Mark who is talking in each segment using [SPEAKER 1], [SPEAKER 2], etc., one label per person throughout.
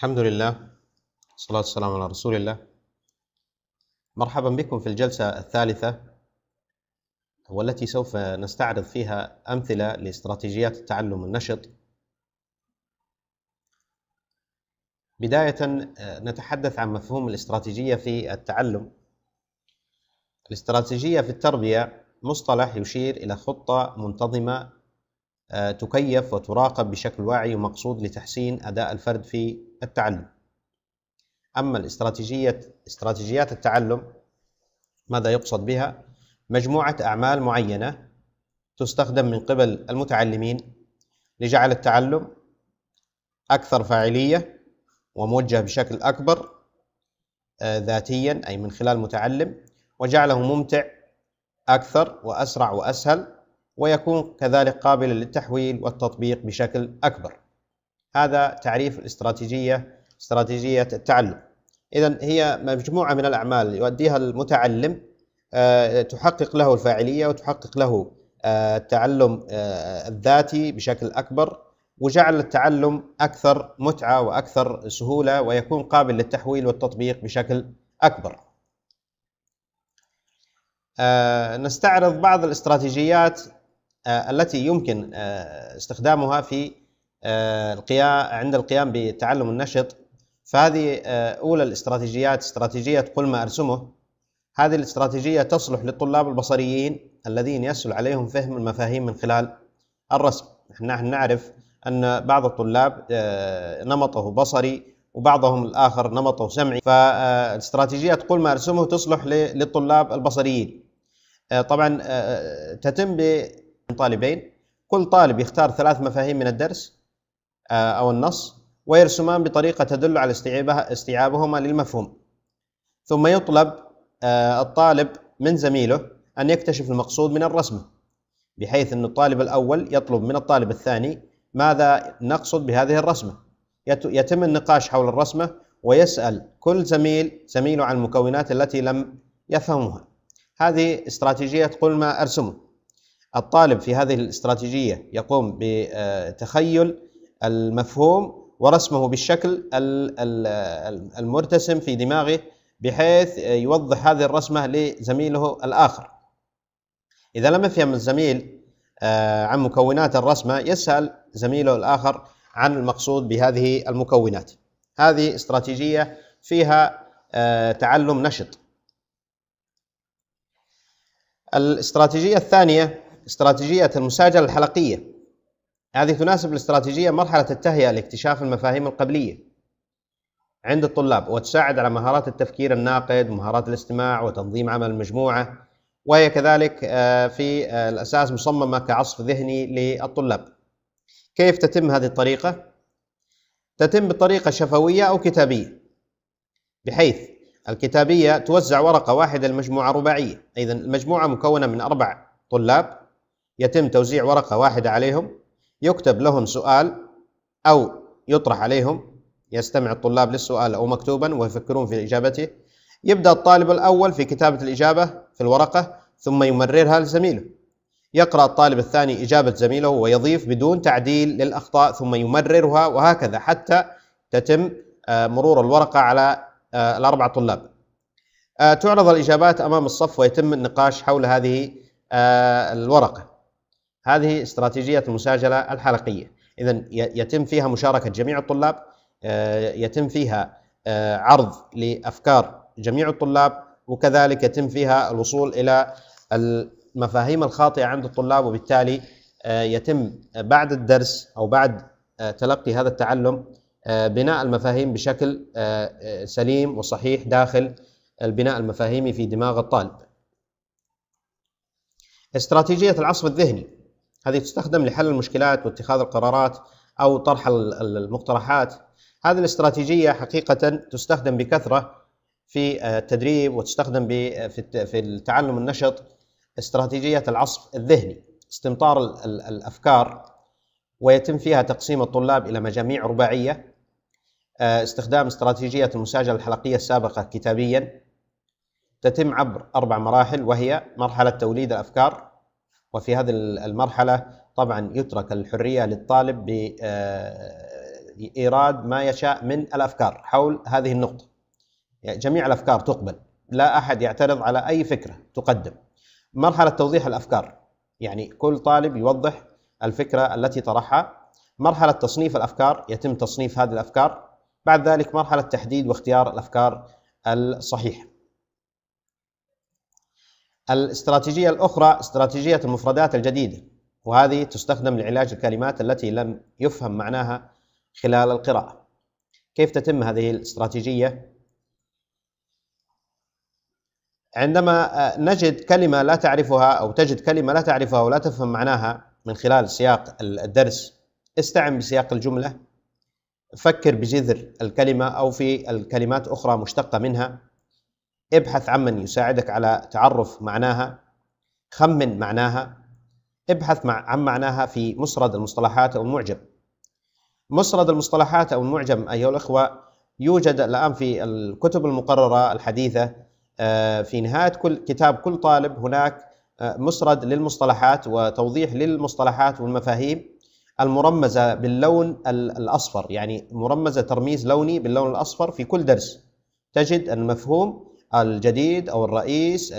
[SPEAKER 1] الحمد لله والصلاة والسلام على رسول الله مرحبا بكم في الجلسة الثالثة والتي سوف نستعرض فيها أمثلة لاستراتيجيات التعلم النشط بداية آه، نتحدث عن مفهوم الاستراتيجية في التعلم الاستراتيجية في التربية مصطلح يشير إلى خطة منتظمة آه، تكيف وتراقب بشكل واعي ومقصود لتحسين أداء الفرد في التعلم أما الاستراتيجية استراتيجيات التعلم ماذا يقصد بها مجموعة أعمال معينة تستخدم من قبل المتعلمين لجعل التعلم أكثر فاعلية وموجه بشكل أكبر آه، ذاتيا أي من خلال المتعلم وجعله ممتع أكثر وأسرع وأسهل ويكون كذلك قابلا للتحويل والتطبيق بشكل اكبر. هذا تعريف الاستراتيجيه استراتيجيه التعلم. اذا هي مجموعه من الاعمال يؤديها المتعلم آه، تحقق له الفاعليه وتحقق له آه، التعلم آه، الذاتي بشكل اكبر وجعل التعلم اكثر متعه واكثر سهوله ويكون قابل للتحويل والتطبيق بشكل اكبر. نستعرض بعض الاستراتيجيات آه، التي يمكن آه، استخدامها في آه، القيام عند القيام بتعلم النشط فهذه اولى الاستراتيجيات استراتيجيه قل ما ارسمه هذه الاستراتيجيه تصلح للطلاب البصريين الذين يسهل عليهم فهم المفاهيم من خلال الرسم نحن نعرف ان بعض الطلاب نمطه بصري وبعضهم الاخر نمطه سمعي فاستراتيجيه قل ما ارسمه تصلح للطلاب البصريين طبعا تتم ب طالبين كل طالب يختار ثلاث مفاهيم من الدرس آه، أو النص ويرسمان بطريقة تدل على استيعابهما للمفهوم ثم يطلب آه، الطالب من زميله أن يكتشف المقصود من الرسمة بحيث أن الطالب الأول يطلب من الطالب الثاني ماذا نقصد بهذه الرسمة يتم النقاش حول الرسمة ويسأل كل زميل زميله عن المكونات التي لم يفهمها هذه استراتيجية قل ما أرسمه الطالب في هذه الاستراتيجيه يقوم بتخيل المفهوم ورسمه بالشكل المرتسم في دماغه بحيث يوضح هذه الرسمه لزميله الاخر اذا لم يفهم الزميل آه، عن مكونات الرسمه يسال زميله الاخر عن المقصود بهذه المكونات هذه استراتيجيه فيها آه، تعلم نشط الاستراتيجيه الثانيه استراتيجية المساجلة الحلقية هذه تناسب الاستراتيجية مرحلة التهيئة لاكتشاف المفاهيم القبلية عند الطلاب وتساعد على مهارات التفكير الناقد ومهارات الاستماع وتنظيم عمل المجموعة وهي كذلك آه، في آه، الأساس مصممة كعصف ذهني للطلاب كيف تتم هذه الطريقة؟ تتم بطريقة شفوية أو كتابية بحيث الكتابية توزع ورقة واحدة لمجموعة رباعية إذا المجموعة مكونة من أربع طلاب يتم توزيع ورقة واحدة عليهم يكتب لهم سؤال أو يطرح عليهم يستمع الطلاب للسؤال أو مكتوبا ويفكرون في إجابته يبدأ الطالب الأول في كتابة الإجابة في الورقة ثم يمررها لزميله يقرأ الطالب الثاني إجابة زميله ويضيف بدون تعديل للأخطاء ثم يمررها وهكذا حتى تتم آه، مرور الورقة على آه، الأربع طلاب آه، تعرض الإجابات أمام الصف ويتم النقاش حول هذه الورقة هذه استراتيجية المساجلة الحلقية إذا يتم فيها مشاركة جميع الطلاب آه، يتم فيها آه، عرض لأفكار جميع الطلاب وكذلك يتم فيها الوصول إلى المفاهيم الخاطئة عند الطلاب وبالتالي آه، يتم بعد الدرس أو بعد تلقي هذا التعلم بناء المفاهيم بشكل سليم وصحيح داخل البناء المفاهيمي في دماغ الطالب استراتيجية العصف الذهني هذه تستخدم لحل المشكلات واتخاذ القرارات أو طرح المقترحات هذه الاستراتيجية حقيقة تستخدم بكثرة في آه، التدريب وتستخدم آه، في التعلم النشط استراتيجية العصف الذهني استمطار الأفكار ويتم فيها تقسيم الطلاب إلى مجاميع رباعية آه، استخدام استراتيجية المساجلة الحلقية السابقة كتابيا تتم عبر أربع مراحل وهي مرحلة توليد الأفكار وفي هذه المرحله طبعا يترك الحريه للطالب بايراد آه، ما يشاء من الافكار حول هذه النقطه يعني جميع الافكار تقبل لا احد يعترض على اي فكره تقدم مرحله توضيح الافكار يعني كل طالب يوضح الفكره التي طرحها مرحله تصنيف الافكار يتم تصنيف هذه الافكار بعد ذلك مرحله تحديد واختيار الافكار الصحيحه الاستراتيجية الأخرى استراتيجية المفردات الجديدة وهذه تستخدم لعلاج الكلمات التي لم يفهم معناها خلال القراءة كيف تتم هذه الاستراتيجية؟ عندما آه، نجد كلمة لا تعرفها أو تجد كلمة لا تعرفها ولا تفهم معناها من خلال سياق الدرس استعن بسياق الجملة فكر بجذر الكلمة أو في الكلمات أخرى مشتقة منها ابحث عمن يساعدك على تعرف معناها خمن معناها ابحث عن معناها في مسرد المصطلحات أو المعجم مسرد المصطلحات أو المعجم أيها الأخوة يوجد الآن في الكتب المقررة الحديثة آه، في نهاية كل كتاب كل طالب هناك آه، مسرد للمصطلحات وتوضيح للمصطلحات والمفاهيم المرمزة باللون الأصفر يعني مرمزة ترميز لوني باللون الأصفر في كل درس تجد المفهوم الجديد او الرئيس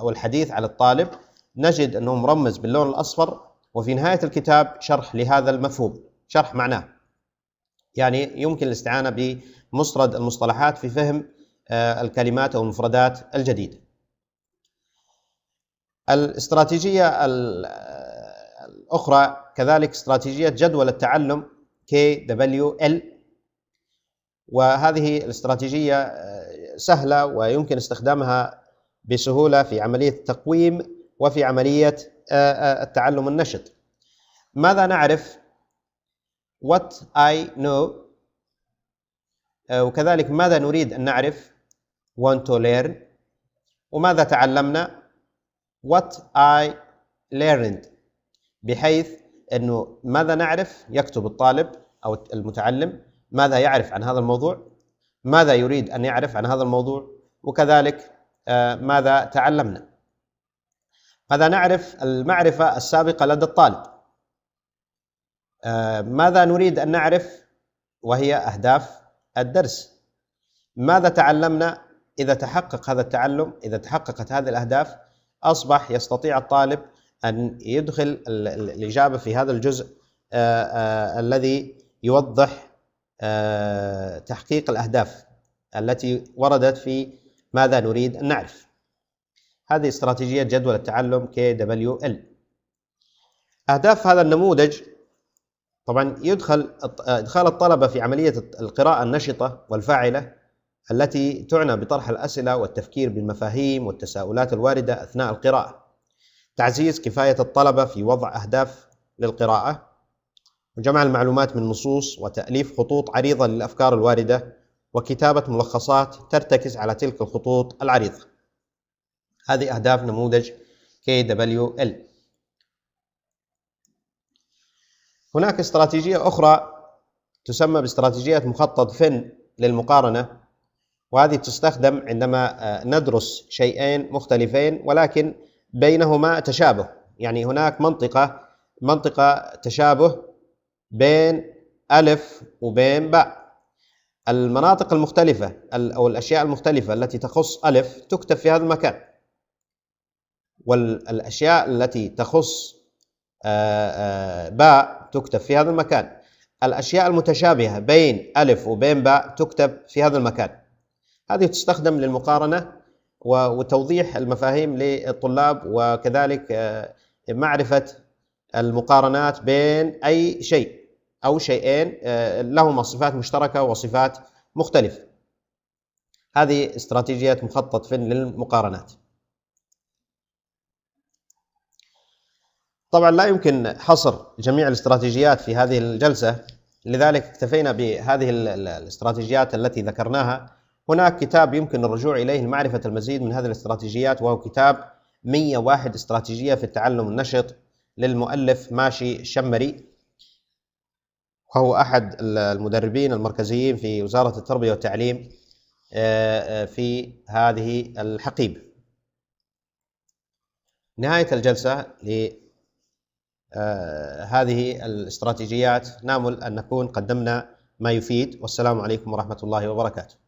[SPEAKER 1] او الحديث على الطالب نجد انه مرمز باللون الاصفر وفي نهايه الكتاب شرح لهذا المفهوم شرح معناه يعني يمكن الاستعانه بمسرد المصطلحات في فهم آه، الكلمات او المفردات الجديده الاستراتيجيه الاخرى كذلك استراتيجيه جدول التعلم كي دبليو ال وهذه الاستراتيجيه آه، سهله ويمكن استخدامها بسهوله في عمليه التقويم وفي عمليه آه، آه، التعلم النشط. ماذا نعرف؟ What I know آه، وكذلك ماذا نريد أن نعرف؟ Want to learn وماذا تعلمنا؟ What I learned بحيث أنه ماذا نعرف؟ يكتب الطالب أو المتعلم ماذا يعرف عن هذا الموضوع ماذا يريد ان يعرف عن هذا الموضوع وكذلك آه، ماذا تعلمنا ماذا نعرف المعرفه السابقه لدى الطالب آه، ماذا نريد ان نعرف وهي اهداف الدرس ماذا تعلمنا اذا تحقق هذا التعلم اذا تحققت هذه الاهداف اصبح يستطيع الطالب ان يدخل الاجابه في هذا الجزء آه، الذي يوضح آه، تحقيق الاهداف التي وردت في ماذا نريد ان نعرف هذه استراتيجيه جدول التعلم كي دبليو ال اهداف هذا النموذج طبعا يدخل آه، ادخال الطلبه في عمليه القراءه النشطه والفاعله التي تعنى بطرح الاسئله والتفكير بالمفاهيم والتساؤلات الوارده اثناء القراءه تعزيز كفايه الطلبه في وضع اهداف للقراءه وجمع المعلومات من نصوص وتأليف خطوط عريضة للأفكار الواردة وكتابة ملخصات ترتكز على تلك الخطوط العريضة هذه أهداف نموذج KWL هناك استراتيجية أخرى تسمى باستراتيجية مخطط فن للمقارنة وهذه تستخدم عندما آه، ندرس شيئين مختلفين ولكن بينهما تشابه يعني هناك منطقة منطقة تشابه بين ألف وبين باء المناطق المختلفة أو الأشياء المختلفة التي تخص ألف تكتب في هذا المكان والأشياء التي تخص آه، آه، باء تكتب في هذا المكان الأشياء المتشابهة بين ألف وبين باء تكتب في هذا المكان هذه تستخدم للمقارنة وتوضيح المفاهيم للطلاب وكذلك آه، معرفة المقارنات بين أي شيء أو شيئين آه، لهما صفات مشتركة وصفات مختلفة هذه استراتيجية مخطط فن للمقارنات طبعا لا يمكن حصر جميع الاستراتيجيات في هذه الجلسة لذلك اكتفينا بهذه الاستراتيجيات التي ذكرناها هناك كتاب يمكن الرجوع إليه لمعرفة المزيد من هذه الاستراتيجيات وهو كتاب 101 استراتيجية في التعلم النشط للمؤلف ماشي الشمري وهو احد المدربين المركزيين في وزاره التربيه والتعليم آه، آه، في هذه الحقيبه. نهايه الجلسه لهذه آه، الاستراتيجيات نامل ان نكون قدمنا ما يفيد والسلام عليكم ورحمه الله وبركاته.